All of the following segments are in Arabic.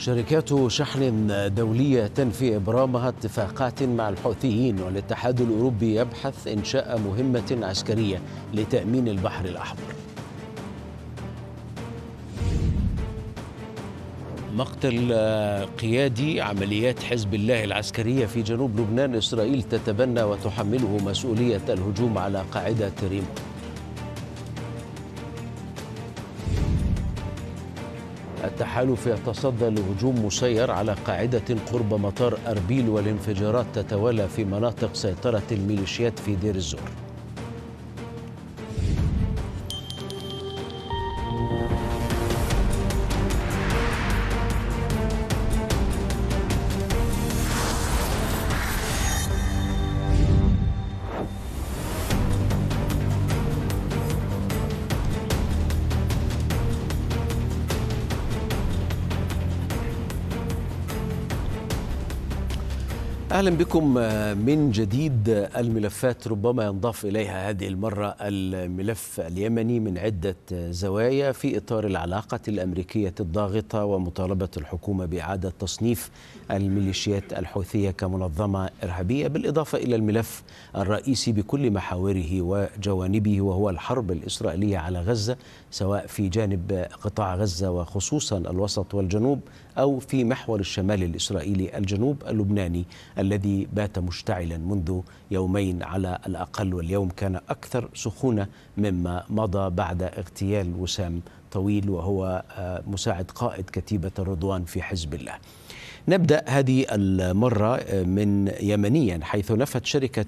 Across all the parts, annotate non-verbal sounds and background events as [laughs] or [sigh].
شركات شحن دولية تنفي إبرامها اتفاقات مع الحوثيين والاتحاد الأوروبي يبحث إنشاء مهمة عسكرية لتأمين البحر الأحمر مقتل قيادي عمليات حزب الله العسكرية في جنوب لبنان إسرائيل تتبنى وتحمله مسؤولية الهجوم على قاعدة ريمون التحالف يتصدى لهجوم مسير على قاعدة قرب مطار أربيل والانفجارات تتوالى في مناطق سيطرة الميليشيات في دير الزور اهلا بكم آه، من جديد آه، الملفات ربما ينضاف اليها هذه المره الملف اليمني من عده آه، زوايا في اطار العلاقه الامريكيه الضاغطه ومطالبه الحكومه باعاده تصنيف الميليشيات الحوثيه كمنظمه ارهابيه بالاضافه الى الملف الرئيسي بكل محاوره وجوانبه وهو الحرب الاسرائيليه على غزه سواء في جانب قطاع غزه وخصوصا الوسط والجنوب أو في محور الشمال الإسرائيلي الجنوب اللبناني الذي بات مشتعلا منذ يومين على الأقل واليوم كان أكثر سخونة مما مضى بعد اغتيال وسام طويل وهو آه، مساعد قائد كتيبة الرضوان في حزب الله نبدا هذه المره آه، من يمنيا حيث نفت شركه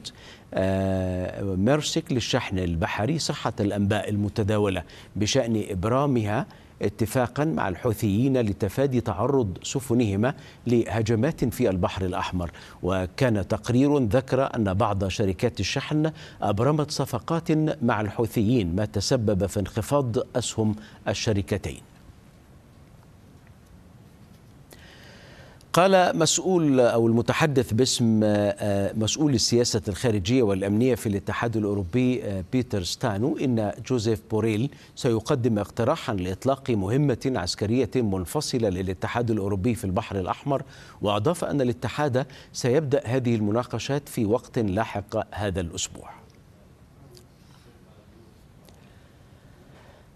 آه، ميرسك للشحن البحري صحه الانباء المتداوله بشان ابرامها اتفاقا مع الحوثيين لتفادي تعرض سفنهما لهجمات في البحر الأحمر وكان تقرير ذكر أن بعض شركات الشحن أبرمت صفقات مع الحوثيين ما تسبب في انخفاض أسهم الشركتين قال مسؤول أو المتحدث باسم آه، مسؤول السياسة الخارجية والأمنية في الاتحاد الأوروبي آه، بيتر ستانو إن جوزيف بوريل سيقدم اقتراحا لإطلاق مهمة عسكرية منفصلة للاتحاد الأوروبي في البحر الأحمر وأضاف أن الاتحاد سيبدأ هذه المناقشات في وقت لاحق هذا الأسبوع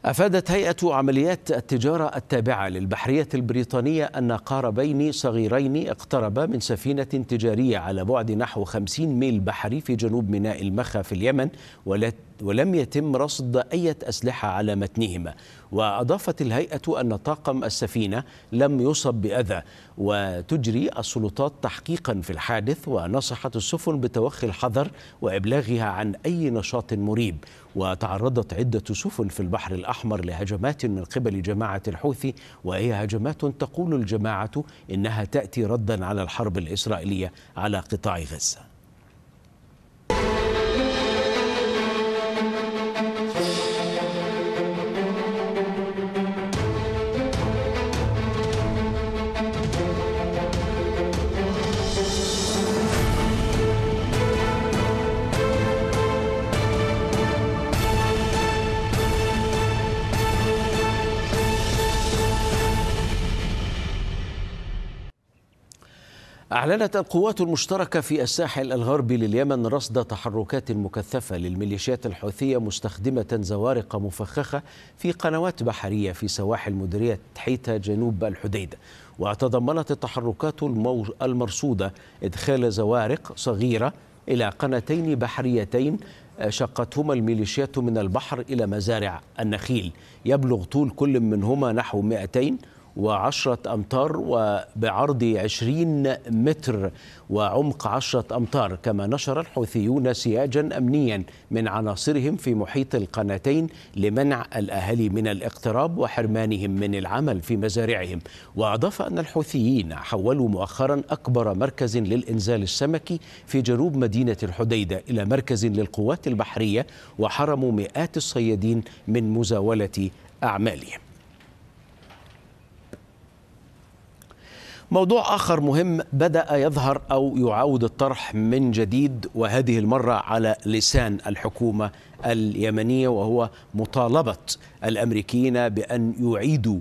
أفادت هيئة عمليات التجارة التابعة للبحرية البريطانية أن قاربين صغيرين اقتربا من سفينة تجارية على بعد نحو 50 ميل بحري في جنوب ميناء المخا في اليمن ولم يتم رصد أي أسلحة على متنهما وأضافت الهيئة أن طاقم السفينة لم يصب بأذى وتجري السلطات تحقيقا في الحادث ونصحت السفن بتوخي الحذر وإبلاغها عن أي نشاط مريب وتعرضت عدة سفن في البحر الأحمر لهجمات من قبل جماعة الحوثي وهي هجمات تقول الجماعة إنها تأتي ردا على الحرب الإسرائيلية على قطاع غزة أعلنت القوات المشتركة في الساحل الغربي لليمن رصد تحركات مكثفة للميليشيات الحوثية مستخدمة زوارق مفخخة في قنوات بحرية في سواحل مديرية حيتا جنوب الحديدة وتضمنت التحركات المرصودة إدخال زوارق صغيرة إلى قناتين بحريتين شقتهما الميليشيات من البحر إلى مزارع النخيل يبلغ طول كل منهما نحو 200 وعشرة أمتار وبعرض عشرين متر وعمق عشرة أمتار كما نشر الحوثيون سياجا أمنيا من عناصرهم في محيط القناتين لمنع الأهالي من الاقتراب وحرمانهم من العمل في مزارعهم وأضاف أن الحوثيين حولوا مؤخرا أكبر مركز للإنزال السمكي في جنوب مدينة الحديدة إلى مركز للقوات البحرية وحرموا مئات الصيادين من مزاولة أعمالهم موضوع آخر مهم بدأ يظهر أو يعاود الطرح من جديد وهذه المرة على لسان الحكومة اليمنية وهو مطالبة الأمريكيين بأن يعيدوا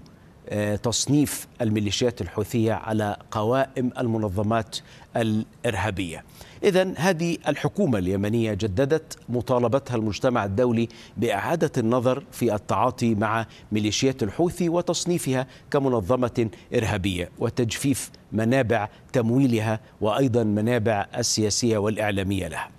آه، تصنيف الميليشيات الحوثية على قوائم المنظمات الإرهابية إذا هذه الحكومة اليمنية جددت مطالبتها المجتمع الدولي بإعادة النظر في التعاطي مع ميليشيات الحوثي وتصنيفها كمنظمة إرهابية وتجفيف منابع تمويلها وايضا منابع السياسيه والاعلاميه لها.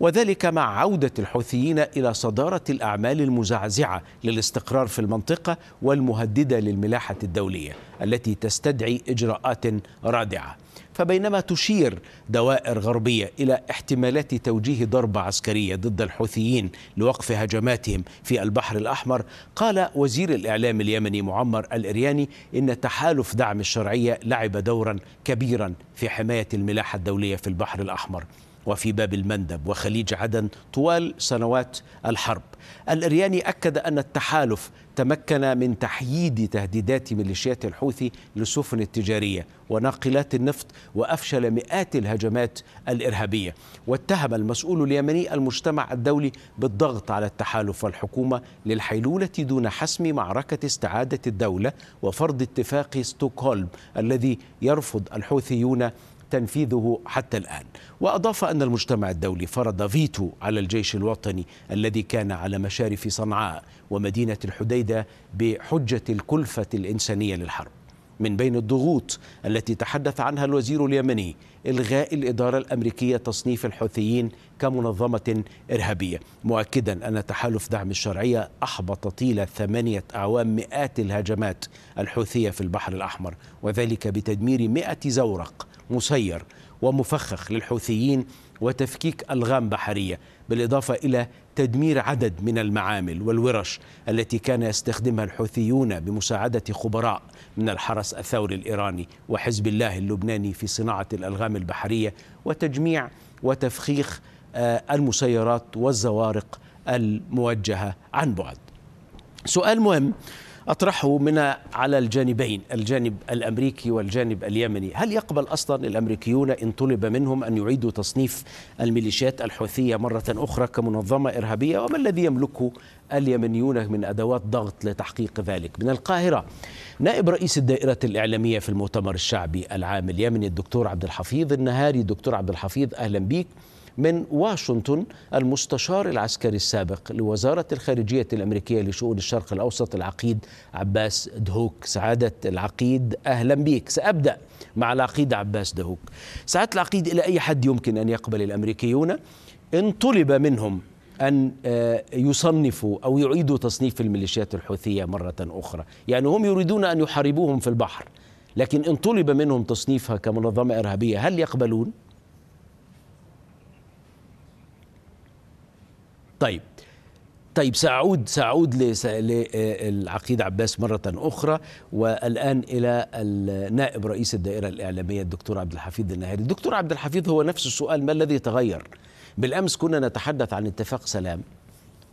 وذلك مع عوده الحوثيين الى صداره الاعمال المزعزعه للاستقرار في المنطقه والمهدده للملاحه الدوليه التي تستدعي اجراءات رادعه. فبينما تشير دوائر غربية إلى احتمالات توجيه ضربة عسكرية ضد الحوثيين لوقف هجماتهم في البحر الأحمر قال وزير الإعلام اليمني معمر الإرياني إن تحالف دعم الشرعية لعب دورا كبيرا في حماية الملاحة الدولية في البحر الأحمر وفي باب المندب وخليج عدن طوال سنوات الحرب الارياني اكد ان التحالف تمكن من تحييد تهديدات ميليشيات الحوثي للسفن التجاريه وناقلات النفط وافشل مئات الهجمات الارهابيه واتهم المسؤول اليمني المجتمع الدولي بالضغط على التحالف والحكومه للحيلوله دون حسم معركه استعاده الدوله وفرض اتفاق ستوكهولم الذي يرفض الحوثيون تنفيذه حتى الآن وأضاف أن المجتمع الدولي فرض فيتو على الجيش الوطني الذي كان على مشارف صنعاء ومدينة الحديدة بحجة الكلفة الإنسانية للحرب من بين الضغوط التي تحدث عنها الوزير اليمني الغاء الاداره الامريكيه تصنيف الحوثيين كمنظمه ارهابيه، مؤكدا ان تحالف دعم الشرعيه احبط طيله ثمانيه اعوام مئات الهجمات الحوثيه في البحر الاحمر، وذلك بتدمير 100 زورق مسير ومفخخ للحوثيين وتفكيك ألغام بحرية بالإضافة إلى تدمير عدد من المعامل والورش التي كان يستخدمها الحوثيون بمساعدة خبراء من الحرس الثوري الإيراني وحزب الله اللبناني في صناعة الألغام البحرية وتجميع وتفخيخ آه، المسيرات والزوارق الموجهة عن بعد سؤال مهم أطرحه من على الجانبين الجانب الأمريكي والجانب اليمني هل يقبل أصلا الأمريكيون إن طلب منهم أن يعيدوا تصنيف الميليشيات الحوثية مرة أخرى كمنظمة إرهابية وما الذي يملكه اليمنيون من أدوات ضغط لتحقيق ذلك من القاهرة نائب رئيس الدائرة الإعلامية في المؤتمر الشعبي العام اليمني الدكتور عبد الحفيظ النهاري دكتور عبد الحفيظ أهلا بك من واشنطن المستشار العسكري السابق لوزارة الخارجية الأمريكية لشؤون الشرق الأوسط العقيد عباس دهوك سعادة العقيد أهلا بك سأبدأ مع العقيد عباس دهوك سعادة العقيد إلى أي حد يمكن أن يقبل الأمريكيون إن طلب منهم أن آه، يصنفوا أو يعيدوا تصنيف الميليشيات الحوثية مرة أخرى يعني هم يريدون أن يحاربوهم في البحر لكن إن طلب منهم تصنيفها كمنظمة إرهابية هل يقبلون؟ طيب طيب سأعود سأعود للعقيد آه، عباس مرة أخرى والآن إلى النائب رئيس الدائرة الإعلامية الدكتور عبد الحفيظ النهاري الدكتور عبد الحفيظ هو نفس السؤال ما الذي تغير بالأمس كنا نتحدث عن اتفاق سلام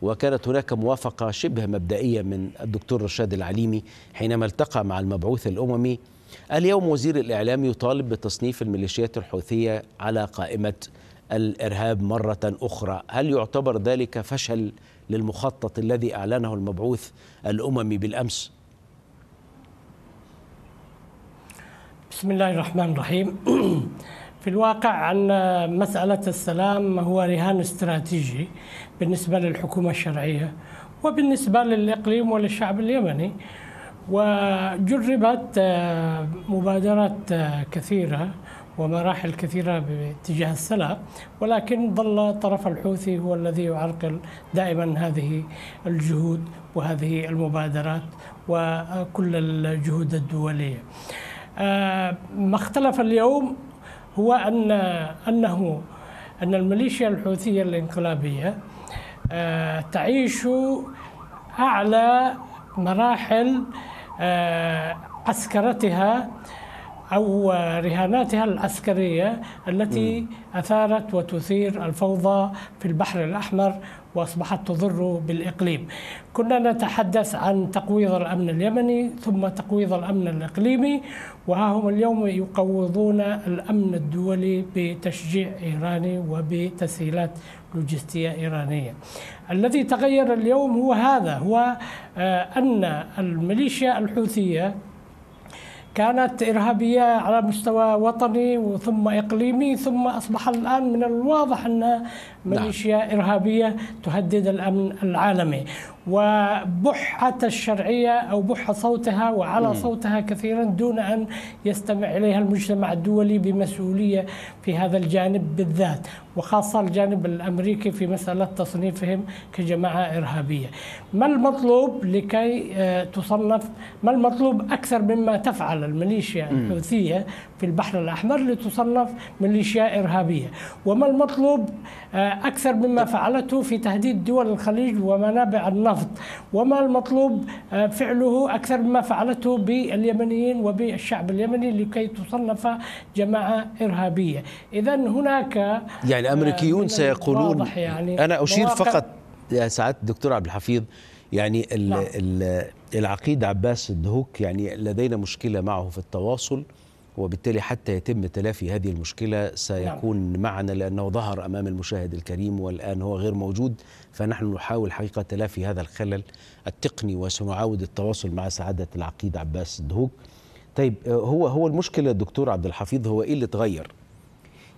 وكانت هناك موافقة شبه مبدئية من الدكتور رشاد العليمي حينما التقى مع المبعوث الأممي اليوم وزير الإعلام يطالب بتصنيف الميليشيات الحوثية على قائمة الارهاب مره اخرى، هل يعتبر ذلك فشل للمخطط الذي اعلنه المبعوث الاممي بالامس؟ بسم الله الرحمن الرحيم. [clears throat] في الواقع ان مسألة السلام هو رهان استراتيجي بالنسبة للحكومة الشرعية وبالنسبة للإقليم وللشعب اليمني وجربت آه، مبادرات آه، كثيرة ومراحل كثيرة باتجاه السلام ولكن ظل طرف الحوثي هو الذي يعرقل دائما هذه الجهود وهذه المبادرات وكل الجهود الدولية آه، ما اختلف اليوم هو أن أنه أن الميليشيا الحوثية الانقلابية آه، تعيش أعلى مراحل آه، عسكرتها أو رهاناتها العسكرية التي أثارت وتثير الفوضى في البحر الأحمر وأصبحت تضر بالإقليم كنا نتحدث عن تقويض الأمن اليمني ثم تقويض الأمن الإقليمي وها هم اليوم يقوضون الأمن الدولي بتشجيع إيراني وبتسهيلات لوجستية إيرانية الذي تغير اليوم هو هذا هو آه، أن الميليشيا الحوثية كانت إرهابية على مستوى وطني وثم إقليمي ثم أصبح الآن من الواضح أنها نعم. ميليشيا إرهابية تهدد الأمن العالمي حتى الشرعية أو بح صوتها وعلى صوتها كثيرا دون أن يستمع إليها المجتمع الدولي بمسؤولية في هذا الجانب بالذات وخاصة الجانب الأمريكي في مسألة تصنيفهم كجماعة إرهابية ما المطلوب لكي آه، تصنف ما المطلوب أكثر مما تفعل الميليشيا الحوثية في البحر الأحمر لتصنف ميليشيا إرهابية وما المطلوب آه، أكثر مما فعلته في تهديد دول الخليج ومنابع النفط وما المطلوب آه، فعله أكثر مما فعلته باليمنيين وبالشعب اليمني لكي تصنف جماعة إرهابية إذا هناك يعني آه، أمريكيون سيقولون يعني أنا أشير فقط يا سعادة الدكتور عبد الحفيظ يعني نعم. العقيد عباس الدهوك يعني لدينا مشكلة معه في التواصل وبالتالي حتى يتم تلافي هذه المشكلة سيكون نعم. معنا لأنه ظهر أمام المشاهد الكريم والآن هو غير موجود فنحن نحاول حقيقة تلافي هذا الخلل التقني وسنعاود التواصل مع سعادة العقيد عباس الدهوك طيب هو هو المشكلة دكتور عبد الحفيظ هو إيه اللي اتغير؟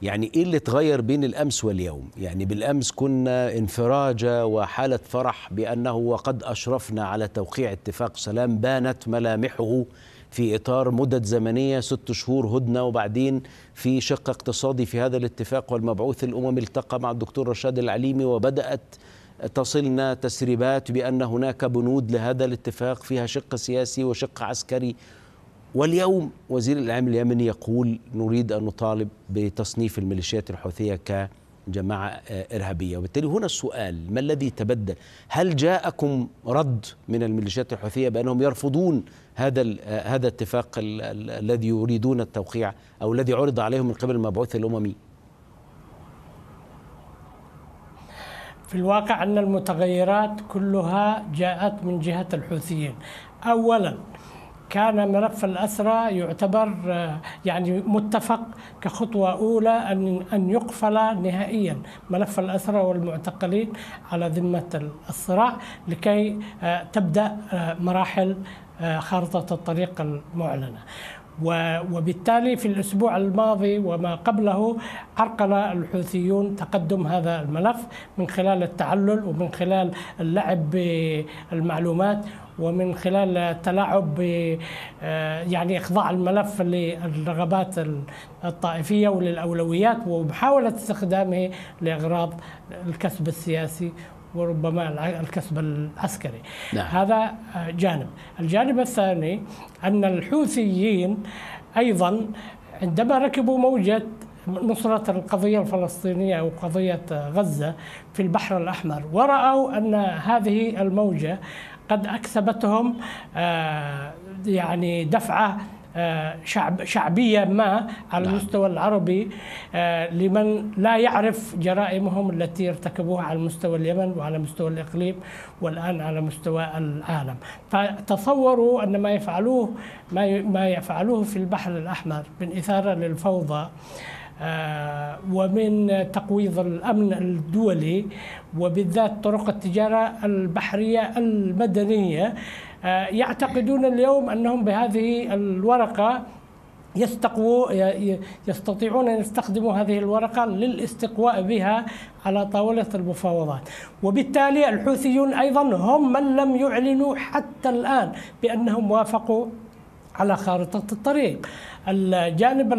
يعني إيه اللي اتغير بين الأمس واليوم؟ يعني بالأمس كنا انفراجة وحالة فرح بأنه وقد أشرفنا على توقيع اتفاق سلام بانت ملامحه في إطار مدد زمنية ست شهور هدنة وبعدين في شق اقتصادي في هذا الاتفاق والمبعوث الأممي التقى مع الدكتور رشاد العليمي وبدأت تصلنا تسريبات بأن هناك بنود لهذا الاتفاق فيها شق سياسي وشق عسكري واليوم وزير الإعلام اليمني يقول نريد أن نطالب بتصنيف الميليشيات الحوثية ك جماعة آه، إرهابية وبالتالي هنا السؤال ما الذي تبدل هل جاءكم رد من الميليشيات الحوثية بأنهم يرفضون هذا آه، هذا الاتفاق الذي يريدون التوقيع أو الذي عرض عليهم من قبل المبعوث الأممي في الواقع أن المتغيرات كلها جاءت من جهة الحوثيين أولا كان ملف الأسرة يعتبر آه، يعني متفق كخطوة أولى أن أن يقفل نهائيا ملف الأسرة والمعتقلين على ذمة الصراع لكي آه، تبدأ آه، مراحل خارطة الطريق المعلنة وبالتالي في الأسبوع الماضي وما قبله عرقل الحوثيون تقدم هذا الملف من خلال التعلل ومن خلال اللعب بالمعلومات ومن خلال التلاعب آه، يعني اخضاع الملف للرغبات الطائفيه وللاولويات ومحاوله استخدامه لاغراض الكسب السياسي وربما الكسب العسكري نعم. هذا آه، جانب الجانب الثاني أن الحوثيين أيضا عندما ركبوا موجة نصرة القضية الفلسطينية أو قضية غزة في البحر الأحمر ورأوا أن هذه الموجة قد أكسبتهم آه، يعني دفعة آه، شعب شعبية ما على نعم. المستوى العربي آه، لمن لا يعرف جرائمهم التي ارتكبوها على مستوى اليمن وعلى مستوى الإقليم والآن على مستوى العالم فتصوروا أن ما يفعلوه ما يفعلوه في البحر الأحمر من إثارة للفوضى آه، ومن تقويض الامن الدولي وبالذات طرق التجاره البحريه المدنيه آه، يعتقدون اليوم أنهم بهذه الورقة يستقو يستطيعون ان يستخدموا هذه الورقه للاستقواء بها على طاوله المفاوضات، وبالتالي الحوثيون ايضا هم من لم يعلنوا حتى الان بانهم وافقوا على خارطه الطريق. الجانب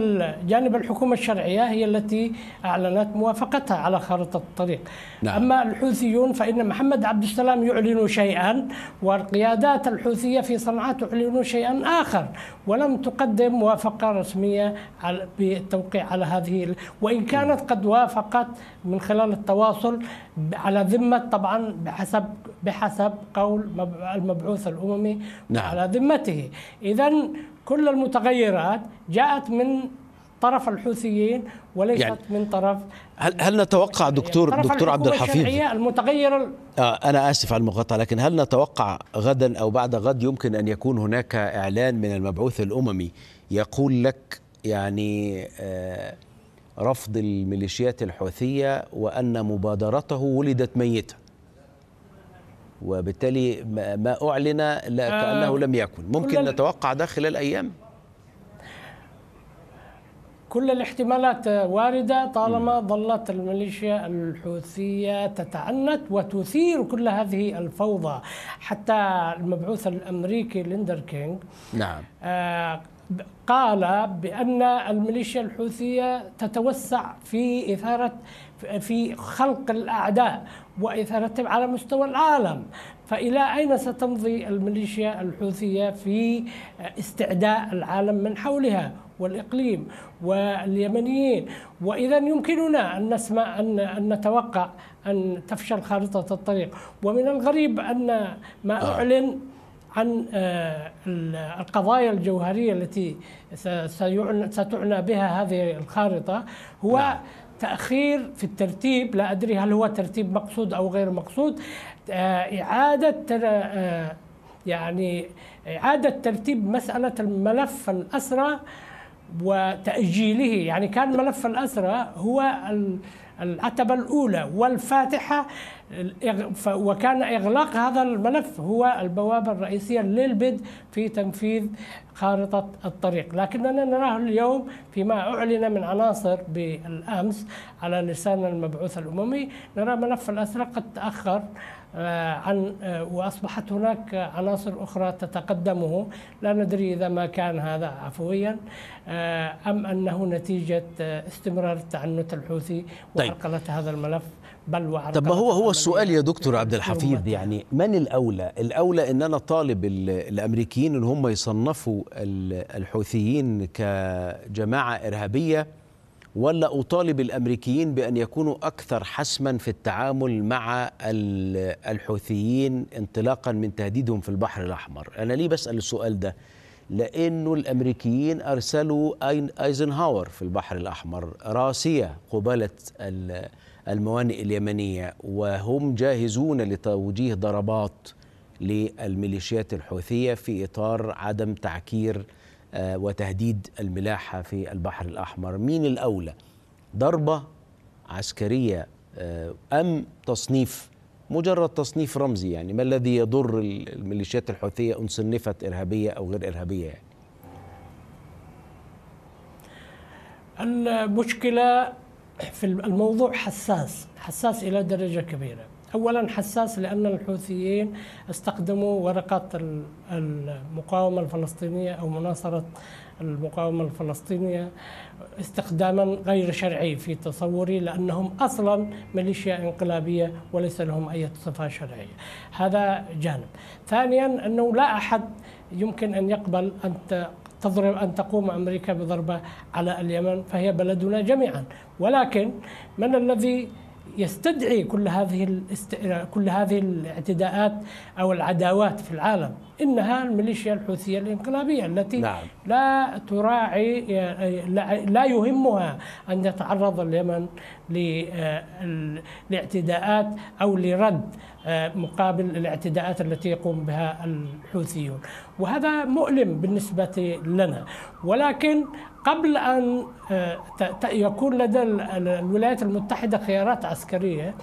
جانب الحكومه الشرعيه هي التي اعلنت موافقتها على خارطه الطريق. نعم. اما الحوثيون فان محمد عبد السلام يعلن شيئا والقيادات الحوثيه في صنعاء تعلن شيئا اخر ولم تقدم موافقه رسميه بالتوقيع على هذه وان كانت قد وافقت من خلال التواصل على ذمه طبعا بحسب بحسب قول المبعوث الاممي نعم. على ذمته. اذا كل المتغيرات جاءت من طرف الحوثيين وليست يعني من طرف هل هل نتوقع دكتور يعني دكتور عبد الحفيظ المتغير آه انا اسف على المقاطعه لكن هل نتوقع غدا او بعد غد يمكن ان يكون هناك اعلان من المبعوث الاممي يقول لك يعني آه رفض الميليشيات الحوثيه وان مبادرته ولدت ميته وبالتالي ما أعلن لا آه، كأنه لم يكن ممكن نتوقع ده خلال أيام كل الاحتمالات واردة طالما ظلت الميليشيا الحوثية تتعنت وتثير كل هذه الفوضى حتى المبعوث الأمريكي ليندر كينج نعم آه، قال بأن الميليشيا الحوثية تتوسع في إثارة في خلق الأعداء ويترتب على مستوى العالم فإلى أين ستمضي الميليشيا الحوثية في استعداء العالم من حولها والإقليم واليمنيين وإذا يمكننا أن نسمع أن نتوقع أن تفشل خارطة الطريق ومن الغريب أن ما آه. أعلن عن آه، القضايا الجوهرية التي ستعنى بها هذه الخارطة هو نعم. تأخير في الترتيب لا أدري هل هو ترتيب مقصود أو غير مقصود آه، إعادة آه، يعني إعادة ترتيب مسألة الملف الأسرى وتأجيله يعني كان ملف الأسرى هو ال العتبة الأولى والفاتحة وكان إغلاق هذا الملف هو البوابة الرئيسية للبدء في تنفيذ خارطة الطريق لكننا نراه اليوم فيما أعلن من عناصر بالأمس على لسان المبعوث الأممي نرى ملف الأزرق قد تأخر آه، عن آه، واصبحت هناك عناصر اخرى تتقدمه لا ندري اذا ما كان هذا عفويا آه، ام انه نتيجه استمرار تعنت الحوثي طيب. وعرقله طيب. هذا الملف بل وعرقله طب ما هو هو السؤال يا دكتور عبد الحفيظ يعني من الاولى؟ الاولى ان انا طالب الامريكيين ان هم يصنفوا الحوثيين كجماعه ارهابيه ولا أطالب الأمريكيين بأن يكونوا أكثر حسما في التعامل مع الحوثيين انطلاقا من تهديدهم في البحر الأحمر أنا ليه بسأل السؤال ده لأنه الأمريكيين أرسلوا أيزنهاور في البحر الأحمر راسية قبالة الموانئ اليمنية وهم جاهزون لتوجيه ضربات للميليشيات الحوثية في إطار عدم تعكير آه، وتهديد الملاحة في البحر الأحمر مين الأولى ضربة عسكرية آه، أم تصنيف مجرد تصنيف رمزي يعني ما الذي يضر الميليشيات الحوثية إن صنفت إرهابية أو غير إرهابية يعني المشكلة في الموضوع حساس حساس إلى درجة كبيرة أولا حساس لأن الحوثيين استخدموا ورقة المقاومة الفلسطينية أو مناصرة المقاومة الفلسطينية استخداما غير شرعي في تصوري لأنهم أصلا ميليشيا انقلابية وليس لهم أي صفة شرعية هذا جانب ثانيا أنه لا أحد يمكن أن يقبل أن تضرب أن تقوم أمريكا بضربة على اليمن فهي بلدنا جميعا ولكن من الذي يستدعي كل هذه الاست... كل هذه الاعتداءات او العداوات في العالم انها الميليشيا الحوثيه الانقلابيه التي نعم. لا تراعي لا يهمها ان يتعرض اليمن لاعتداءات او لرد آه، مقابل الاعتداءات التي يقوم بها الحوثيون وهذا مؤلم بالنسبه لنا ولكن قبل أن آه، يكون لدى الولايات المتحدة خيارات عسكرية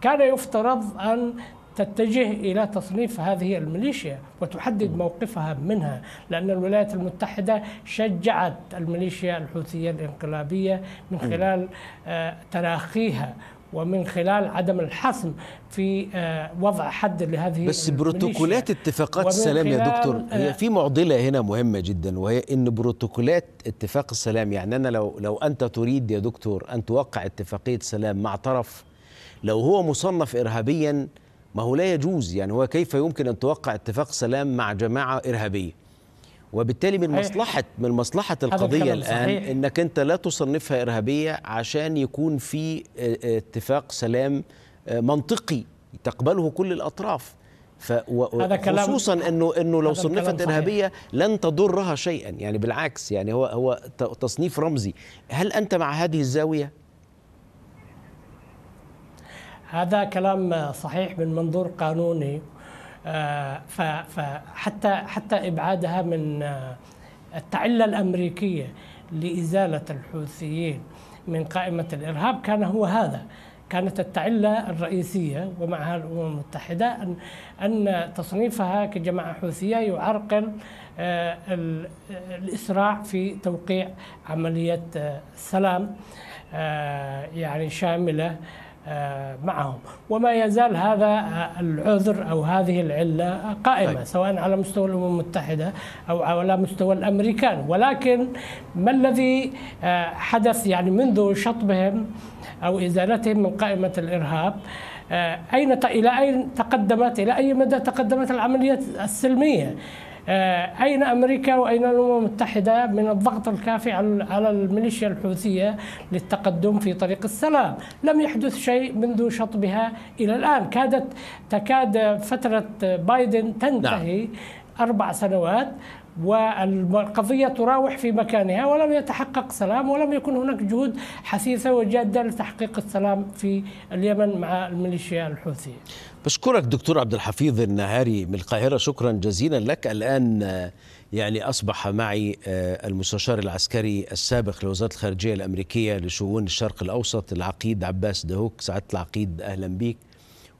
كان يفترض أن تتجه الى تصنيف هذه الميليشيا وتحدد موقفها منها لان الولايات المتحده شجعت الميليشيا الحوثيه الانقلابيه من خلال آه، تراخيها ومن خلال عدم الحسم في آه، وضع حد لهذه بس بروتوكولات اتفاقات السلام يا دكتور آه، هي في معضله هنا مهمه جدا وهي ان بروتوكولات اتفاق السلام يعني انا لو لو انت تريد يا دكتور ان توقع اتفاقيه سلام مع طرف لو هو مصنف ارهابيا ما هو لا يجوز يعني هو كيف يمكن ان توقع اتفاق سلام مع جماعه ارهابيه وبالتالي من مصلحه من مصلحه القضيه الان صحيح. انك انت لا تصنفها ارهابيه عشان يكون في آه، آه، اتفاق سلام آه، منطقي تقبله كل الاطراف ف خصوصا انه انه لو صنفت ارهابيه لن تضرها شيئا يعني بالعكس يعني هو هو تصنيف رمزي هل انت مع هذه الزاويه هذا كلام صحيح من منظور قانوني آه، فحتى حتى ابعادها من آه، التعله الامريكيه لازاله الحوثيين من قائمه الارهاب كان هو هذا كانت التعلة الرئيسية ومعها الأمم المتحدة أن أن تصنيفها كجماعة حوثية يعرقل آه، الإسراع في توقيع عملية السلام يعني شاملة آه، معهم وما يزال هذا آه، العذر أو هذه العلة قائمة طيب. سواء على مستوى الأمم المتحدة أو على مستوى الأمريكان ولكن ما الذي آه، حدث يعني منذ شطبهم أو إزالتهم من قائمة الإرهاب أين إلى أين تقدمت إلى أي مدى تقدمت العملية السلمية آه، أين أمريكا وأين الأمم المتحدة من الضغط الكافي على الميليشيا الحوثية للتقدم في طريق السلام لم يحدث شيء منذ شطبها إلى الآن كادت تكاد فترة بايدن تنتهي نعم. أربع سنوات والقضية تراوح في مكانها ولم يتحقق سلام ولم يكن هناك جهود حثيثة وجادة لتحقيق السلام في اليمن مع الميليشيا الحوثية بشكرك دكتور عبد الحفيظ النهاري من القاهرة شكرا جزيلا لك الآن آه، يعني أصبح معي آه، المستشار العسكري السابق لوزارة الخارجية الأمريكية لشؤون الشرق الأوسط العقيد عباس دهوك سعادة العقيد أهلا بك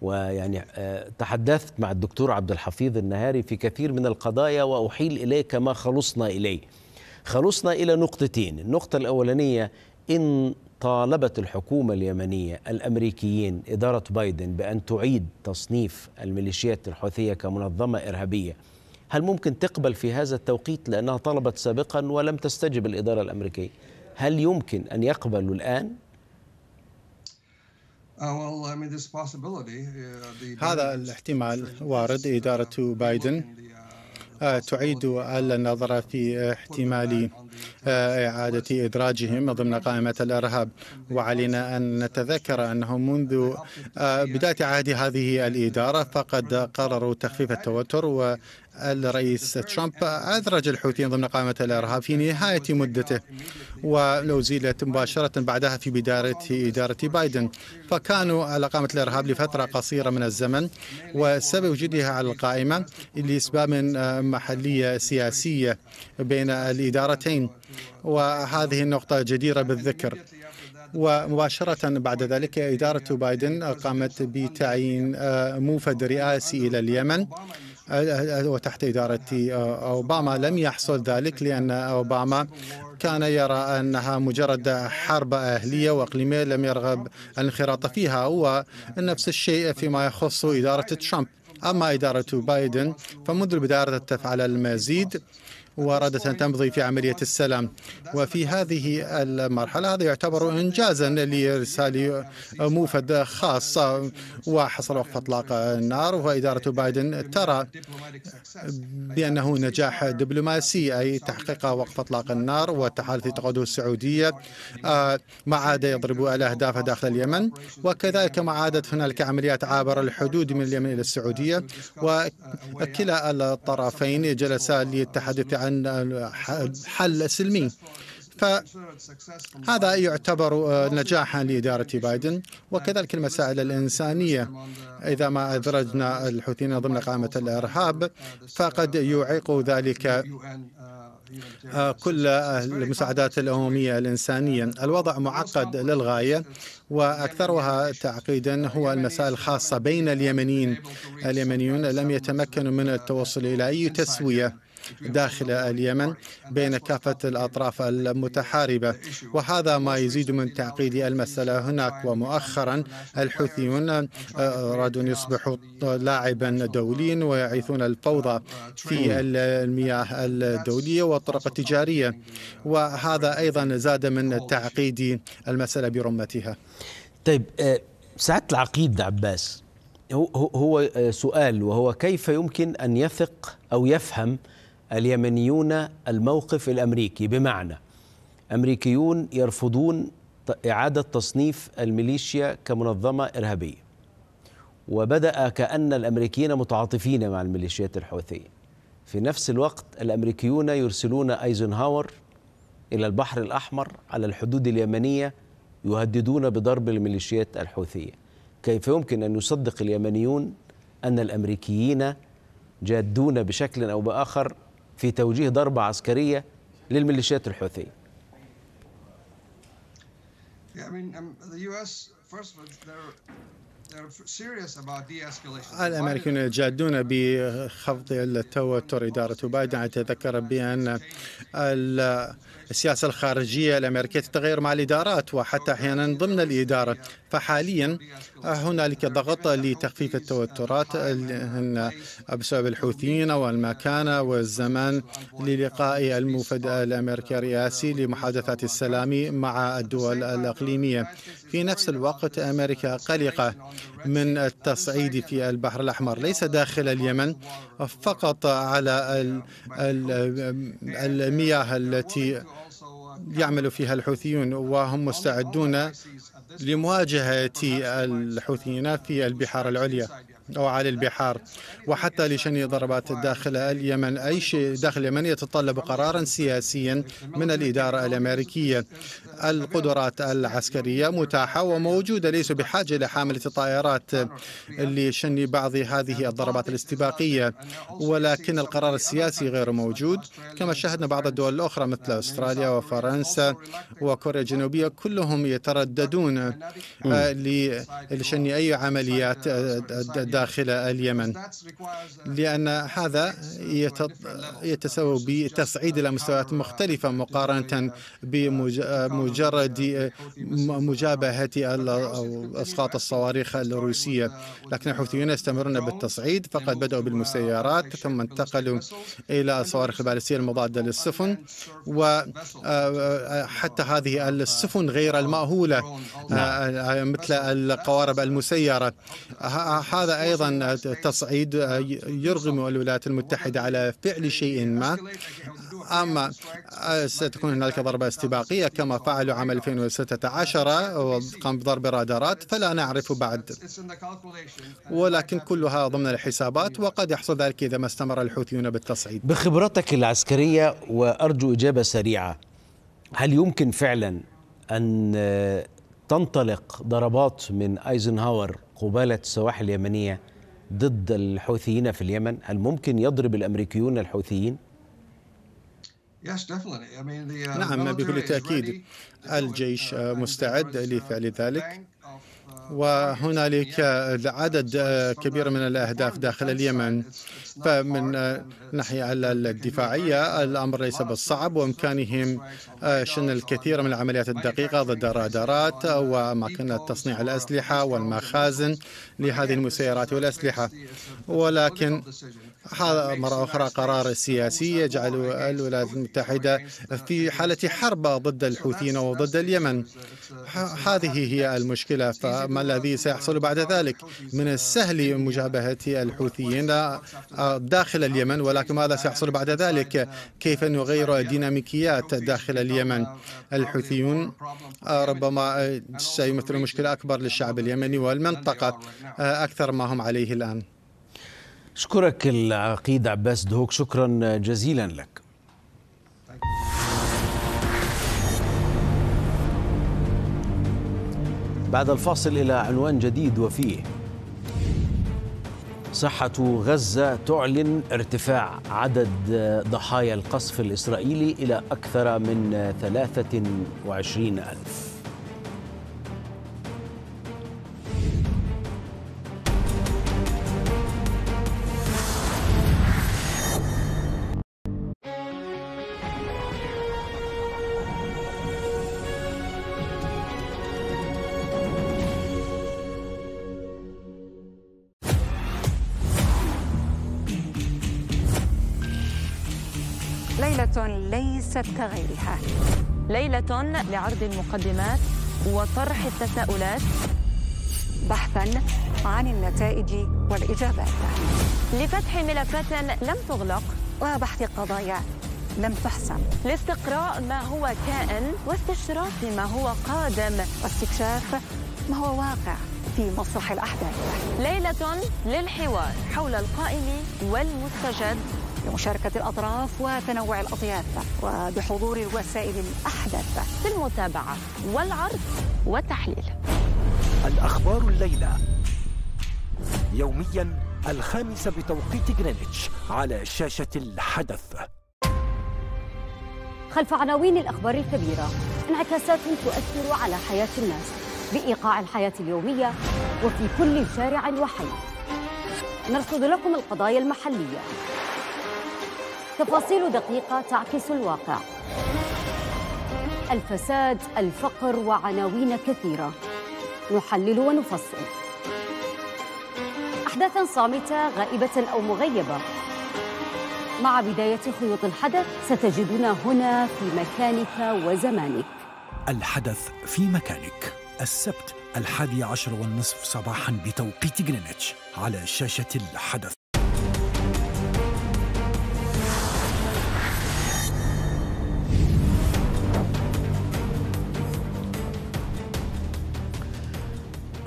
ويعني آه، تحدثت مع الدكتور عبد الحفيظ النهاري في كثير من القضايا وأحيل إليك ما خلصنا إليه خلصنا إلى نقطتين النقطة الأولانية إن طالبت الحكومة اليمنية الأمريكيين إدارة بايدن بأن تعيد تصنيف الميليشيات الحوثية كمنظمة إرهابية هل ممكن تقبل في هذا التوقيت لأنها طلبت سابقا ولم تستجب الإدارة الأمريكية هل يمكن أن يقبلوا الآن؟ uh, uh, هذا الاحتمال وارد إدارة uh, بايدن آه، تعيد النظر في احتمال آه، إعادة إدراجهم ضمن قائمة الإرهاب وعلينا أن نتذكر أنه منذ آه، بداية عهد هذه الإدارة فقد قرروا تخفيف التوتر و الرئيس ترامب أدرج الحوثيين ضمن قائمة الإرهاب في نهاية مدته ولو زيلت مباشرة بعدها في بداية إدارة بايدن فكانوا على قائمة الإرهاب لفترة قصيرة من الزمن وسبب وجودها على القائمة لأسباب محلية سياسية بين الإدارتين وهذه النقطة جديرة بالذكر ومباشرة بعد ذلك إدارة بايدن قامت بتعيين موفد رئاسي إلى اليمن وتحت إدارة أوباما لم يحصل ذلك لأن أوباما كان يرى أنها مجرد حرب أهلية وإقليمية لم يرغب الانخراط فيها ونفس الشيء فيما يخص إدارة ترامب أما إدارة بايدن فمنذ البداية تفعل المزيد وأرادت أن تمضي في عملية السلام وفي هذه المرحلة هذا يعتبر إنجازا لإرسال موفد خاص وحصل وقف إطلاق النار وإدارة بايدن ترى بأنه نجاح دبلوماسي أي تحقيق وقف إطلاق النار والتحالف تقوده السعودية آه، ما عاد يضرب الأهداف داخل اليمن وكذلك ما عادت هنالك عمليات عبر الحدود من اليمن إلى السعودية وكلا الطرفين جلسا للتحدث عن حل سلمي فهذا يعتبر آه، نجاحا لإدارة بايدن وكذلك المسائل الإنسانية إذا ما أدرجنا الحوثيين ضمن قائمة الإرهاب فقد يعيق ذلك آه، كل المساعدات الأممية الإنسانية الوضع معقد للغاية وأكثرها تعقيدا هو المسائل الخاصة بين اليمنيين اليمنيون لم يتمكنوا من التوصل إلى أي تسوية داخل اليمن بين كافة الأطراف المتحاربة وهذا ما يزيد من تعقيد المسألة هناك ومؤخرا الحوثيون آه، أرادوا أن يصبحوا لاعبا دوليا ويعيثون الفوضى في المياه الدولية والطرق التجارية وهذا أيضا زاد من تعقيد المسألة برمتها طيب سعادة العقيد نعم، عباس هو سؤال وهو كيف يمكن أن يثق أو يفهم اليمنيون الموقف الامريكي بمعنى امريكيون يرفضون اعاده تصنيف الميليشيا كمنظمه ارهابيه وبدا كان الامريكيين متعاطفين مع الميليشيات الحوثيه في نفس الوقت الامريكيون يرسلون ايزنهاور الى البحر الاحمر على الحدود اليمنيه يهددون بضرب الميليشيات الحوثيه كيف يمكن ان يصدق اليمنيون ان الامريكيين جادون بشكل او باخر في توجيه ضربة عسكرية للميليشيات الحوثية um, الامريكيون الجادون بخفض التوتر اداره بايدن اتذكر بان السياسه الخارجيه الامريكيه تتغير مع الادارات وحتى احيانا ضمن الاداره فحاليا آه، هنالك ضغط لتخفيف التوترات بسبب الحوثيين والمكان والزمان للقاء المفد الامريكي الرئاسي لمحادثات السلام مع الدول الاقليميه. في نفس الوقت امريكا قلقه من التصعيد في البحر الاحمر ليس داخل اليمن فقط على المياه التي يعمل فيها الحوثيون وهم مستعدون لمواجهة الحوثيين في البحار العليا أو على البحار وحتى لشن ضربات داخل اليمن أي شيء داخل اليمن يتطلب قرارا سياسيا من الإدارة الأمريكية القدرات العسكرية متاحة وموجودة ليس بحاجة لحاملة الطائرات لشن بعض هذه الضربات الاستباقية ولكن القرار السياسي غير موجود كما شاهدنا بعض الدول الأخرى مثل أستراليا وفرنسا وكوريا الجنوبية كلهم يترددون لشن أي عمليات داخل اليمن لأن هذا يتسبب بتصعيد إلى مستويات مختلفة مقارنة بمجرد مجابهة أو إسقاط الصواريخ الروسية لكن الحوثيون يستمرون بالتصعيد فقد بدأوا بالمسيرات ثم انتقلوا إلى الصواريخ البالستية المضادة للسفن وحتى هذه السفن غير المأهولة نعم. مثل القوارب المسيرة هذا أيضا التصعيد يرغم الولايات المتحدة على فعل شيء ما أما ستكون هناك ضربة استباقية كما فعلوا عام 2016 وقام بضرب رادارات فلا نعرف بعد ولكن كلها ضمن الحسابات وقد يحصل ذلك إذا ما استمر الحوثيون بالتصعيد بخبرتك العسكرية وأرجو إجابة سريعة هل يمكن فعلا أن تنطلق ضربات من ايزنهاور قباله السواحل اليمنيه ضد الحوثيين في اليمن؟ هل ممكن يضرب الامريكيون الحوثيين؟ uh, نعم بكل تاكيد الجيش مستعد لفعل ذلك وهنالك عدد كبير من الأهداف داخل اليمن فمن الناحية الدفاعية الأمر ليس بالصعب وإمكانهم شن الكثير من العمليات الدقيقة ضد الرادارات وأماكن تصنيع الأسلحة والمخازن لهذه المسيرات والأسلحة ولكن مرة أخرى قرار سياسي يجعل الولايات المتحدة في حالة حرب ضد الحوثيين وضد اليمن هذه هي المشكلة فما الذي سيحصل بعد ذلك من السهل مجابهة الحوثيين داخل اليمن ولكن ماذا سيحصل بعد ذلك كيف نغير الديناميكيات داخل اليمن الحوثيون آه، ربما آه، سيمثل مشكلة أكبر للشعب اليمني والمنطقة آه، أكثر ما هم عليه الآن أشكرك العقيد عباس دهوك شكرا جزيلا لك بعد الفاصل إلى عنوان جديد وفيه صحة غزة تعلن ارتفاع عدد ضحايا القصف الإسرائيلي إلى أكثر من 23 ألف ليست كغيرها ليلة لعرض المقدمات وطرح التساؤلات بحثا عن النتائج والإجابات لفتح ملفات لم تغلق وبحث قضايا لم تحسم لاستقراء ما هو كائن واستشراف ما هو قادم واستكشاف ما هو واقع في مسرح الأحداث ليلة للحوار حول القائم والمستجد بمشاركة الأطراف وتنوع الأطياف وبحضور الوسائل الأحدث في المتابعة والعرض والتحليل الأخبار الليلة يوميا الخامسة بتوقيت غرينتش على شاشة الحدث خلف عناوين الأخبار الكبيرة انعكاسات تؤثر على حياة الناس بإيقاع الحياة اليومية وفي كل شارع وحي نرصد لكم القضايا المحلية تفاصيل دقيقة تعكس الواقع الفساد الفقر وعناوين كثيرة نحلل ونفصل أحداثا صامتة غائبة أو مغيبة مع بداية خيوط الحدث ستجدنا هنا في مكانك وزمانك الحدث في مكانك السبت الحادي عشر والنصف صباحا بتوقيت غرينتش على شاشة الحدث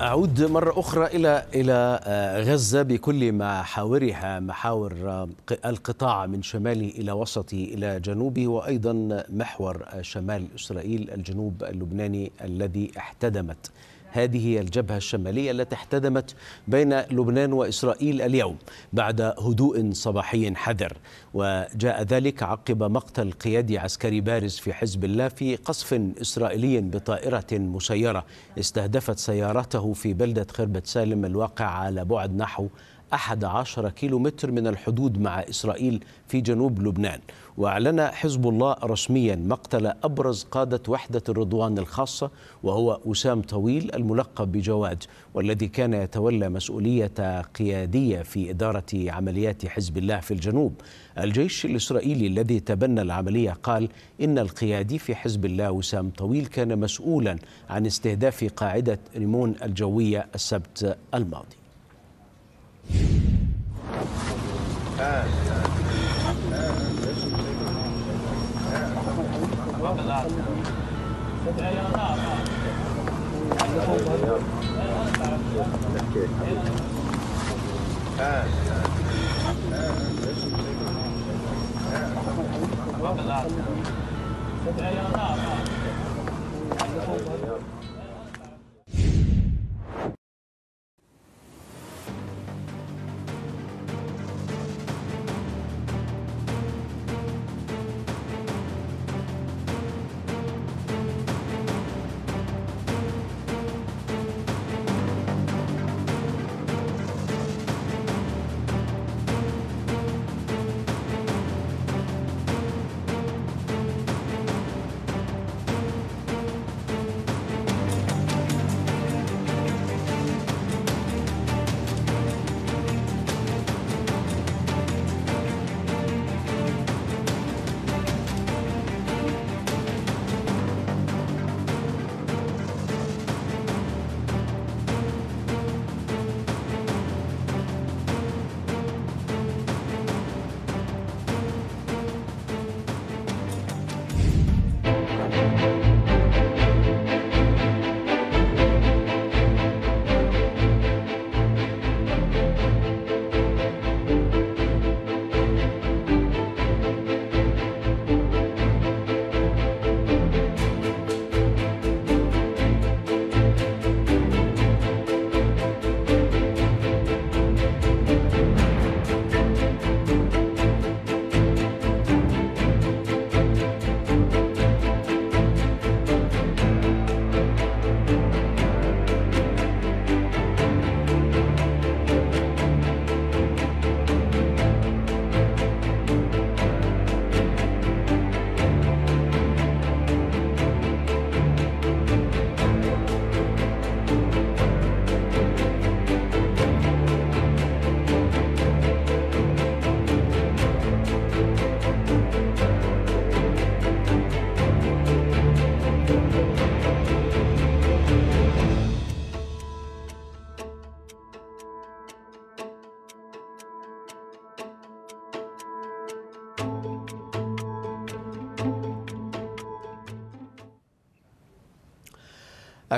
أعود مرة أخرى إلى إلى آه، غزة بكل محاورها محاور آه، القطاع من شماله إلى وسطه إلى جنوبه وأيضا محور آه، شمال إسرائيل الجنوب اللبناني الذي احتدمت هذه هي الجبهة الشمالية التي احتدمت بين لبنان وإسرائيل اليوم بعد هدوء صباحي حذر وجاء ذلك عقب مقتل قيادي عسكري بارز في حزب الله في قصف إسرائيلي بطائرة مسيرة استهدفت سيارته في بلدة خربة سالم الواقع على بعد نحو 11 كيلومتر من الحدود مع إسرائيل في جنوب لبنان وأعلن حزب الله رسميا مقتل أبرز قادة وحدة الرضوان الخاصة وهو أسام طويل الملقب بجواد والذي كان يتولى مسؤولية قيادية في إدارة عمليات حزب الله في الجنوب الجيش الإسرائيلي الذي تبنى العملية قال إن القيادي في حزب الله أسام طويل كان مسؤولا عن استهداف قاعدة ريمون الجوية السبت الماضي آه. آه. آه. Yeah.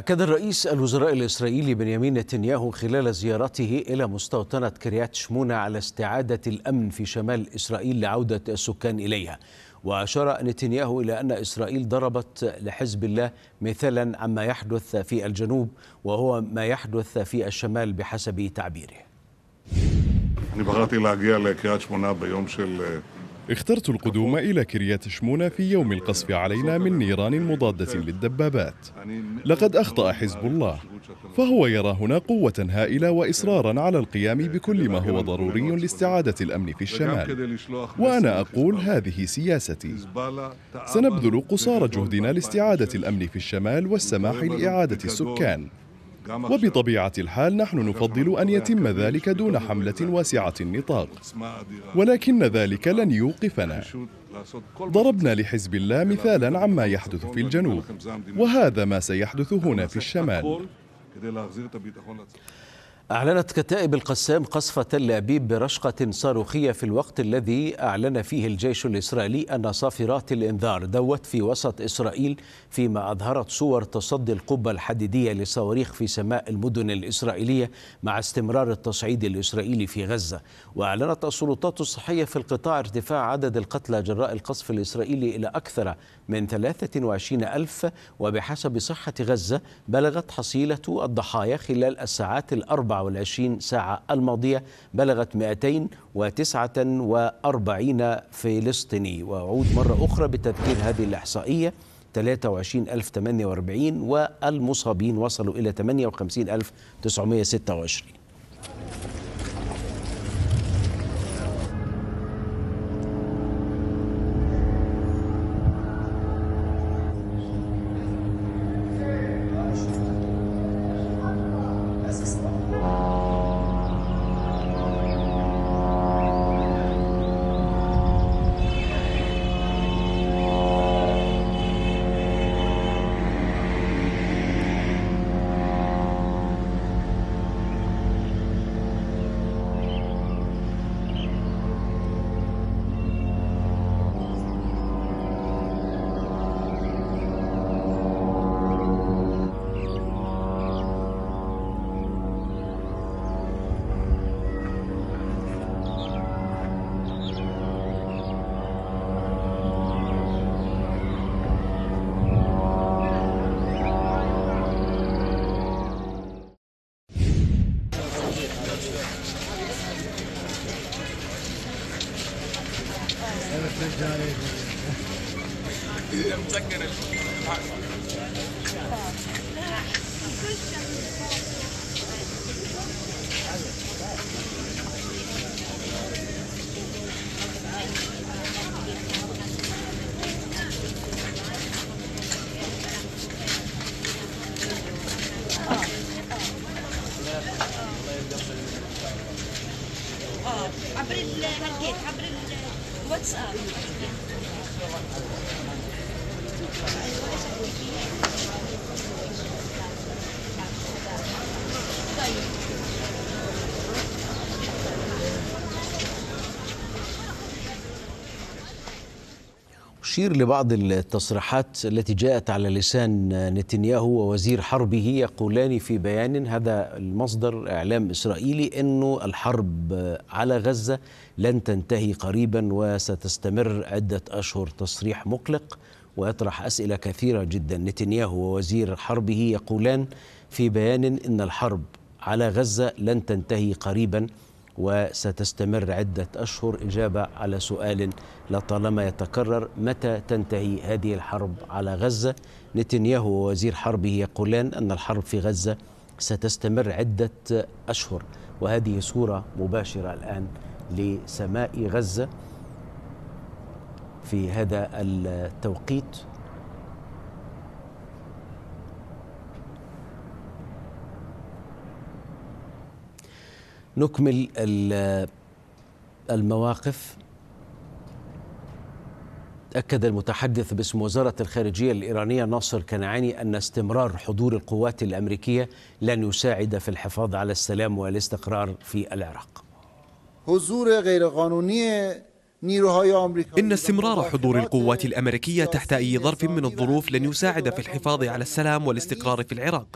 أكد الرئيس الوزراء الإسرائيلي بنيامين نتنياهو خلال زيارته إلى مستوطنة كريات شمونة على استعادة الأمن في شمال إسرائيل لعودة السكان إليها وأشار نتنياهو إلى أن إسرائيل ضربت لحزب الله مثالا عما يحدث في الجنوب وهو ما يحدث في الشمال بحسب تعبيره. أنا اخترت القدوم إلى كريات شمونة في يوم القصف علينا من نيران مضادة للدبابات لقد أخطأ حزب الله فهو يرى هنا قوة هائلة وإصرارا على القيام بكل ما هو ضروري لاستعادة الأمن في الشمال وأنا أقول هذه سياستي سنبذل قصارى جهدنا لاستعادة الأمن في الشمال والسماح لإعادة السكان وبطبيعة الحال نحن نفضل أن يتم ذلك دون حملة واسعة النطاق ولكن ذلك لن يوقفنا ضربنا لحزب الله مثالا عما يحدث في الجنوب وهذا ما سيحدث هنا في الشمال أعلنت كتائب القسام قصف تل أبيب برشقة صاروخية في الوقت الذي أعلن فيه الجيش الإسرائيلي أن صافرات الإنذار دوت في وسط إسرائيل فيما أظهرت صور تصدي القبة الحديدية لصواريخ في سماء المدن الإسرائيلية مع استمرار التصعيد الإسرائيلي في غزة وأعلنت السلطات الصحية في القطاع ارتفاع عدد القتلى جراء القصف الإسرائيلي إلى أكثر من 23 ألف وبحسب صحة غزة بلغت حصيلة الضحايا خلال الساعات ال 24 ساعة الماضية بلغت 249 فلسطيني وأعود مرة أخرى بتذكير هذه الإحصائية 23048 والمصابين وصلوا إلى 58926 تشير لبعض التصريحات التي جاءت على لسان نتنياهو ووزير حربه يقولان في بيان هذا المصدر اعلام اسرائيلي انه الحرب على غزه لن تنتهي قريبا وستستمر عده اشهر تصريح مقلق ويطرح اسئله كثيره جدا نتنياهو ووزير حربه يقولان في بيان ان الحرب على غزه لن تنتهي قريبا وستستمر عدة أشهر إجابة على سؤال لطالما يتكرر متى تنتهي هذه الحرب على غزة نتنياهو ووزير حربه يقولان أن الحرب في غزة ستستمر عدة أشهر وهذه صورة مباشرة الآن لسماء غزة في هذا التوقيت نكمل المواقف أكد المتحدث باسم وزارة الخارجية الإيرانية ناصر كنعاني أن استمرار حضور القوات الأمريكية لن يساعد في الحفاظ على السلام والاستقرار في العراق حضور إن استمرار حضور القوات الأمريكية تحت أي ظرف من الظروف لن يساعد في الحفاظ على السلام والاستقرار في العراق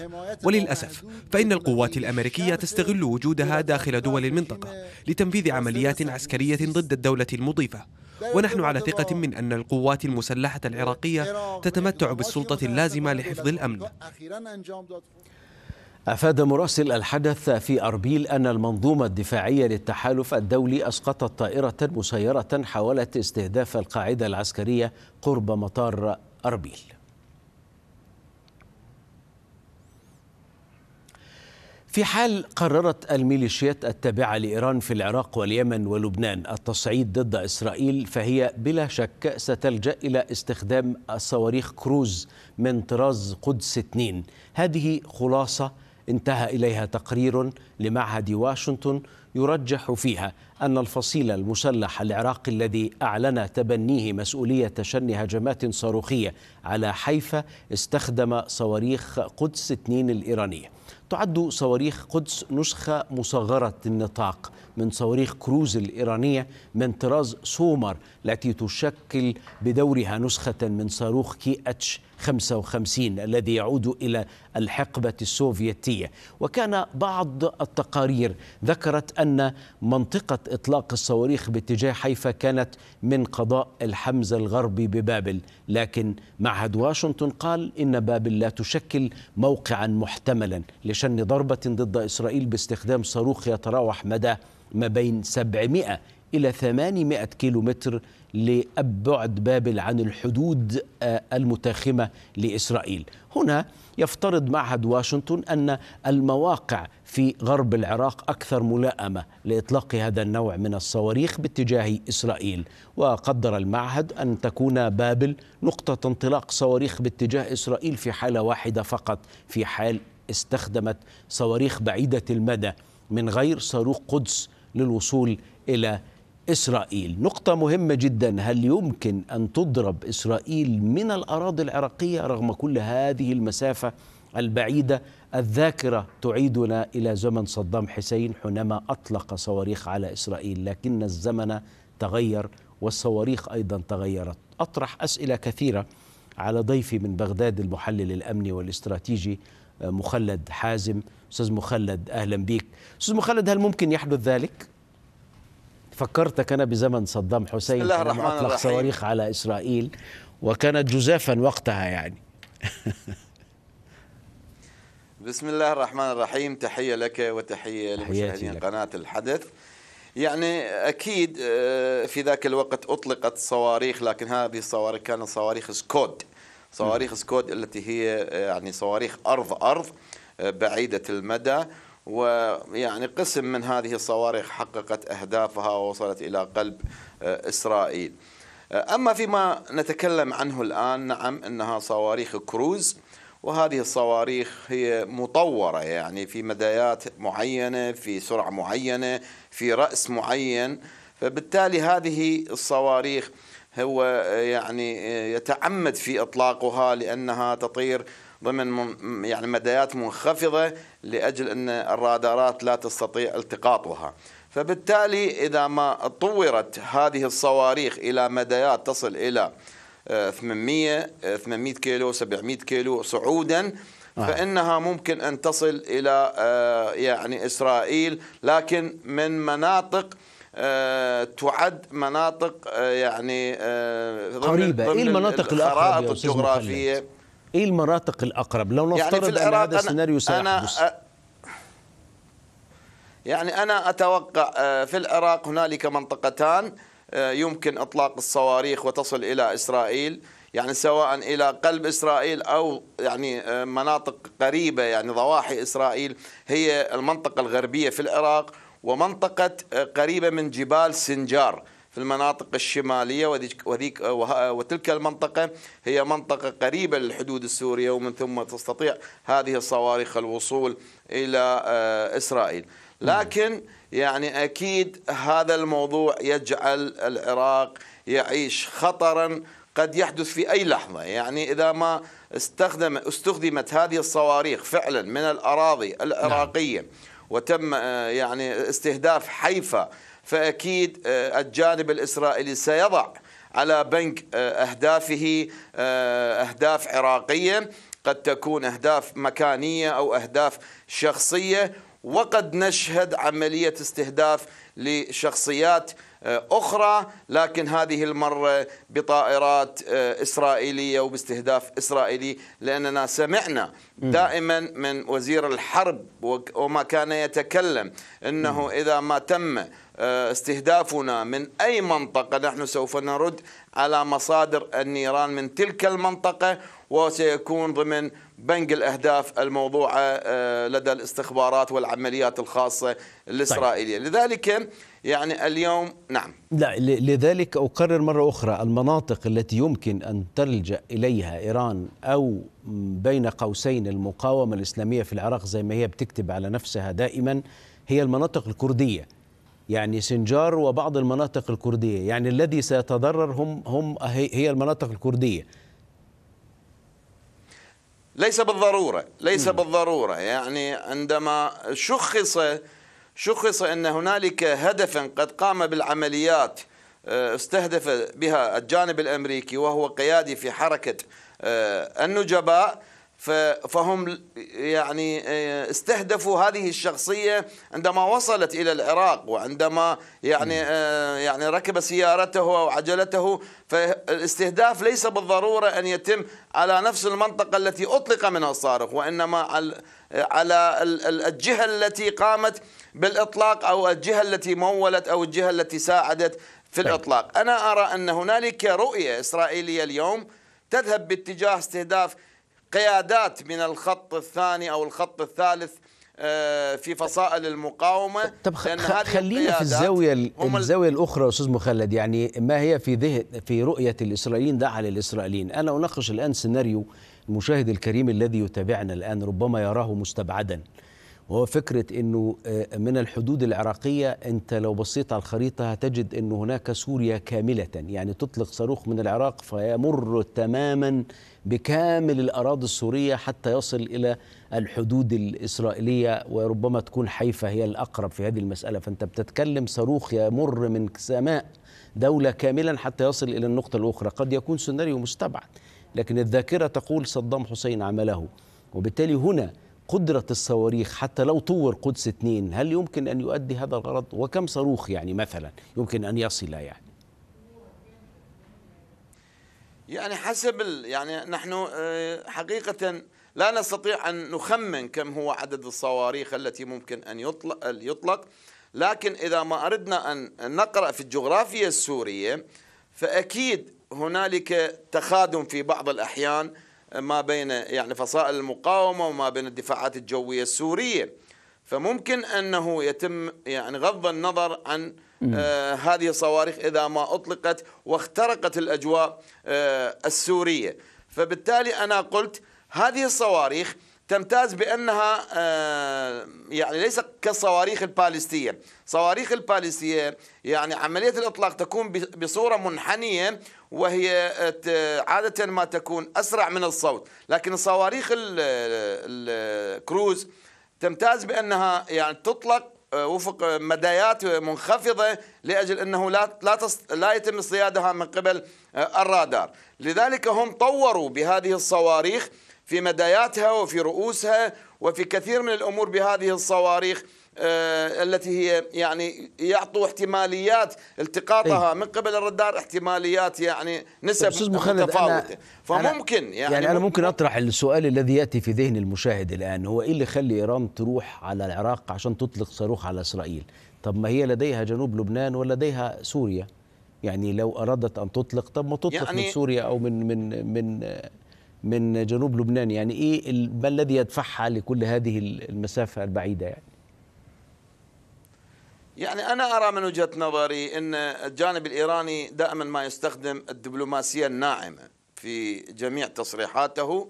وللأسف فإن القوات الأمريكية تستغل وجودها داخل دول المنطقة لتنفيذ عمليات عسكرية ضد الدولة المضيفة ونحن على ثقة من أن القوات المسلحة العراقية تتمتع بالسلطة اللازمة لحفظ الأمن أفاد مراسل الحدث في أربيل أن المنظومة الدفاعية للتحالف الدولي أسقطت طائرة مسيرة حاولت استهداف القاعدة العسكرية قرب مطار أربيل في حال قررت الميليشيات التابعة لإيران في العراق واليمن ولبنان التصعيد ضد إسرائيل فهي بلا شك ستلجأ إلى استخدام الصواريخ كروز من طراز قدس 2 هذه خلاصة انتهى إليها تقرير لمعهد واشنطن يرجح فيها أن الفصيل المسلح العراقي الذي أعلن تبنيه مسؤولية شن هجمات صاروخية على حيفا استخدم صواريخ قدس 2 الإيرانية تعد صواريخ قدس نسخة مصغرة النطاق من صواريخ كروز الإيرانية من طراز سومر التي تشكل بدورها نسخة من صاروخ كي اتش 55 الذي يعود الى الحقبه السوفيتيه وكان بعض التقارير ذكرت ان منطقه اطلاق الصواريخ باتجاه حيفا كانت من قضاء الحمزه الغربي ببابل لكن معهد واشنطن قال ان بابل لا تشكل موقعا محتملا لشن ضربه ضد اسرائيل باستخدام صاروخ يتراوح مدى ما بين 700 إلى 800 كيلومتر لأبعد بابل عن الحدود آه، المتاخمة لإسرائيل هنا يفترض معهد واشنطن أن المواقع في غرب العراق أكثر ملائمة لإطلاق هذا النوع من الصواريخ باتجاه إسرائيل وقدر المعهد أن تكون بابل نقطة انطلاق صواريخ باتجاه إسرائيل في حالة واحدة فقط في حال استخدمت صواريخ بعيدة المدى من غير صاروخ قدس للوصول الى اسرائيل. نقطة مهمة جدا هل يمكن ان تضرب اسرائيل من الاراضي العراقية رغم كل هذه المسافة البعيدة؟ الذاكرة تعيدنا الى زمن صدام حسين حينما اطلق صواريخ على اسرائيل، لكن الزمن تغير والصواريخ ايضا تغيرت. اطرح اسئلة كثيرة على ضيفي من بغداد المحلل الامني والاستراتيجي مخلد حازم استاذ مخلد اهلا بيك استاذ مخلد هل ممكن يحدث ذلك فكرتك انا بزمن صدام حسين الله الرحمن اطلق صواريخ على اسرائيل وكانت جزافا وقتها يعني [laughs] بسم الله الرحمن الرحيم تحيه لك وتحيه لمشاهدين قناه الحدث يعني اكيد آه، في ذاك الوقت اطلقت صواريخ لكن هذه الصواريخ كانت صواريخ سكود صواريخ سكود التي هي آه، يعني صواريخ أرض أرض آه، بعيدة المدى ويعني قسم من هذه الصواريخ حققت أهدافها ووصلت إلى قلب آه، إسرائيل أما فيما نتكلم عنه الآن نعم أنها صواريخ كروز وهذه الصواريخ هي مطورة يعني في مدايات معينة في سرعة معينة في رأس معين فبالتالي هذه الصواريخ هو آه، يعني آه، يتعمد في اطلاقها لانها تطير ضمن يعني مدايات منخفضه لاجل ان الرادارات لا تستطيع التقاطها. فبالتالي اذا ما طورت هذه الصواريخ الى مدايات تصل الى 800 آه، 800 كيلو 700 كيلو صعودا فانها ممكن ان تصل الى يعني اسرائيل لكن من مناطق آه، تعد مناطق آه، يعني آه، قريبة إيه المناطق الأقرب الجغرافية إيه المناطق الأقرب لو نفترض يعني في العراق أن هذا السيناريو سيحدث يعني أنا أتوقع في العراق هنالك منطقتان يمكن إطلاق الصواريخ وتصل إلى إسرائيل يعني سواء الى قلب اسرائيل او يعني مناطق قريبه يعني ضواحي اسرائيل هي المنطقه الغربيه في العراق ومنطقة آه، قريبة من جبال سنجار في المناطق الشمالية وذيك آه، آه، وتلك المنطقة هي منطقة قريبة للحدود السورية ومن ثم تستطيع هذه الصواريخ الوصول إلى إسرائيل لكن يعني أكيد هذا الموضوع يجعل العراق يعيش خطرا قد يحدث في أي لحظة يعني إذا ما استخدم استخدمت هذه الصواريخ فعلا من الأراضي نعم. العراقية نعم. وتم آه، يعني استهداف حيفا فأكيد آه، الجانب الإسرائيلي سيضع على بنك آه، أهدافه أهداف عراقية قد تكون أهداف مكانية أو أهداف شخصية وقد نشهد عملية استهداف لشخصيات آه، أخرى لكن هذه المرة بطائرات آه، إسرائيلية وباستهداف إسرائيلي لأننا سمعنا دائما من وزير الحرب وما كان يتكلم أنه إذا ما تم آه، استهدافنا من أي منطقة نحن سوف نرد على مصادر النيران من تلك المنطقة وسيكون ضمن بنك الأهداف الموضوعة آه، لدى الاستخبارات والعمليات الخاصة الإسرائيلية طيب. لذلك يعني اليوم نعم لا لذلك أقرر مرة أخرى المناطق التي يمكن أن تلجأ إليها إيران أو بين قوسين المقاومة الإسلامية في العراق زي ما هي بتكتب على نفسها دائما هي المناطق الكردية يعني سنجار وبعض المناطق الكردية يعني الذي سيتضرر هم, هم هي المناطق الكردية ليس بالضرورة ليس م. بالضرورة يعني عندما شخص شخص أن هنالك هدفا قد قام بالعمليات آه، استهدف بها الجانب الأمريكي وهو قيادي في حركة آه، النجباء فهم يعني آه، استهدفوا هذه الشخصية عندما وصلت إلى العراق وعندما يعني آه، يعني ركب سيارته أو عجلته فالاستهداف ليس بالضرورة أن يتم على نفس المنطقة التي أطلق منها الصاروخ وإنما على الجهة التي قامت بالإطلاق أو الجهة التي مولت أو الجهة التي ساعدت في طيب. الإطلاق أنا أرى أن هنالك رؤية إسرائيلية اليوم تذهب باتجاه استهداف قيادات من الخط الثاني أو الخط الثالث آه، في فصائل المقاومة طب لأن هذه خلينا في الزاوية الزاوية الأخرى أستاذ مخلد يعني ما هي في ذهن في رؤية الإسرائيليين دعا للإسرائيليين أنا أناقش الآن سيناريو المشاهد الكريم الذي يتابعنا الآن ربما يراه مستبعدا وهو فكرة أنه آه، من الحدود العراقية أنت لو بصيت على الخريطة هتجد أن هناك سوريا كاملة يعني تطلق صاروخ من العراق فيمر تماما بكامل الأراضي السورية حتى يصل إلى الحدود الإسرائيلية وربما تكون حيفا هي الأقرب في هذه المسألة فأنت بتتكلم صاروخ يمر من سماء دولة كاملا حتى يصل إلى النقطة الأخرى قد يكون سيناريو مستبعد لكن الذاكرة تقول صدام حسين عمله وبالتالي هنا قدرة الصواريخ حتى لو طور قدس اثنين هل يمكن أن يؤدي هذا الغرض وكم صاروخ يعني مثلا يمكن أن يصل يعني يعني حسب ال... يعني نحن آه، حقيقة لا نستطيع أن نخمن كم هو عدد الصواريخ التي ممكن أن يطلق, يطلق لكن إذا ما أردنا أن نقرأ في الجغرافيا السورية فأكيد هنالك تخادم في بعض الأحيان ما بين يعني فصائل المقاومة وما بين الدفاعات الجوية السورية فممكن أنه يتم يعني غض النظر عن آه هذه الصواريخ إذا ما أطلقت واخترقت الأجواء آه السورية فبالتالي أنا قلت هذه الصواريخ تمتاز بأنها آه، يعني ليس كالصواريخ البالستية صواريخ البالستية يعني عملية الإطلاق تكون بصورة منحنية وهي آه، عادة ما تكون أسرع من الصوت لكن الصواريخ الكروز تمتاز بأنها يعني تطلق آه، وفق مدايات منخفضه لاجل انه لا لا لا يتم اصطيادها من قبل الرادار، لذلك هم طوروا بهذه الصواريخ في مداياتها وفي رؤوسها وفي كثير من الأمور بهذه الصواريخ آه، التي هي يعني يعطوا احتماليات التقاطها أيه؟ من قبل الرادار احتماليات يعني نسب متفاوته فممكن أنا يعني, يعني انا ممكن اطرح السؤال الذي ياتي في ذهن المشاهد الان هو ايه اللي يخلي ايران تروح على العراق عشان تطلق صاروخ على اسرائيل طب ما هي لديها جنوب لبنان ولديها سوريا يعني لو ارادت ان تطلق طب ما تطلق يعني من سوريا او من من من آه، من جنوب لبنان يعني ايه ما الذي يدفعها لكل هذه المسافه البعيده يعني يعني انا ارى من وجهه نظري ان الجانب الايراني دائما ما يستخدم الدبلوماسيه الناعمه في جميع تصريحاته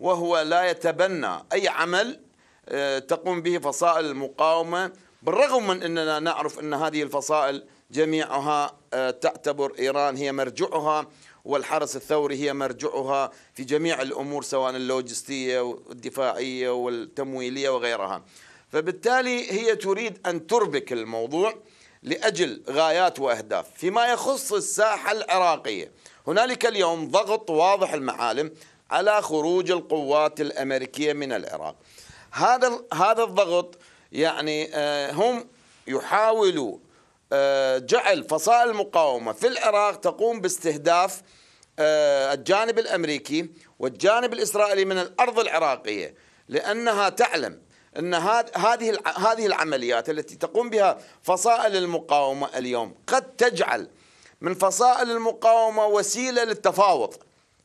وهو لا يتبنى اي عمل آه، تقوم به فصائل المقاومه بالرغم من اننا نعرف ان هذه الفصائل جميعها آه، تعتبر ايران هي مرجعها والحرس الثوري هي مرجعها في جميع الأمور سواء اللوجستية والدفاعية والتمويلية وغيرها فبالتالي هي تريد أن تربك الموضوع لأجل غايات وأهداف فيما يخص الساحة العراقية هنالك اليوم ضغط واضح المعالم على خروج القوات الأمريكية من العراق هذا هذا الضغط يعني آه، هم يحاولوا آه، جعل فصائل المقاومة في العراق تقوم باستهداف آه، الجانب الأمريكي والجانب الإسرائيلي من الأرض العراقية لأنها تعلم أن هذه هذه العمليات التي تقوم بها فصائل المقاومة اليوم قد تجعل من فصائل المقاومة وسيلة للتفاوض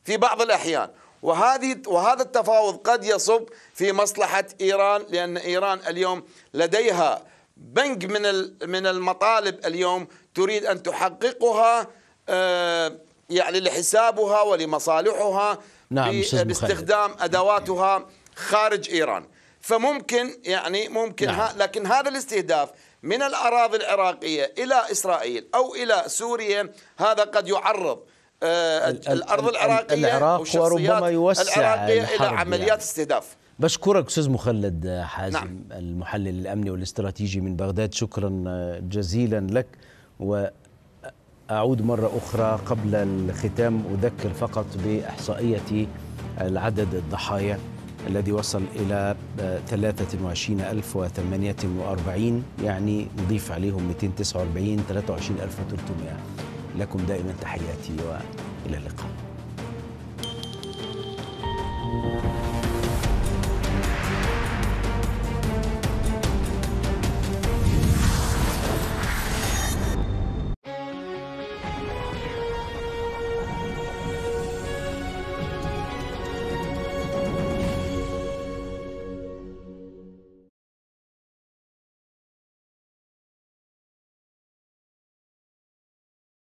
في بعض الأحيان وهذه وهذا التفاوض قد يصب في مصلحة إيران لأن إيران اليوم لديها بنك من من المطالب اليوم تريد ان تحققها آه، يعني لحسابها ولمصالحها نعم باستخدام ادواتها خارج ايران فممكن يعني ممكن نعم. ها لكن هذا الاستهداف من الاراضي العراقيه الى اسرائيل او الى سوريا هذا قد يعرض آه، الارض العراقيه العراق وربما يوسع العراقيه الى يعني. عمليات يعني. استهداف بشكرك استاذ مخلد حازم نعم. المحلل الامني والاستراتيجي من بغداد شكرا جزيلا لك واعود مره اخرى قبل الختام اذكر فقط باحصائيه العدد الضحايا الذي وصل إلى 23048 يعني نضيف عليهم 249 23300 لكم دائما تحياتي وإلى اللقاء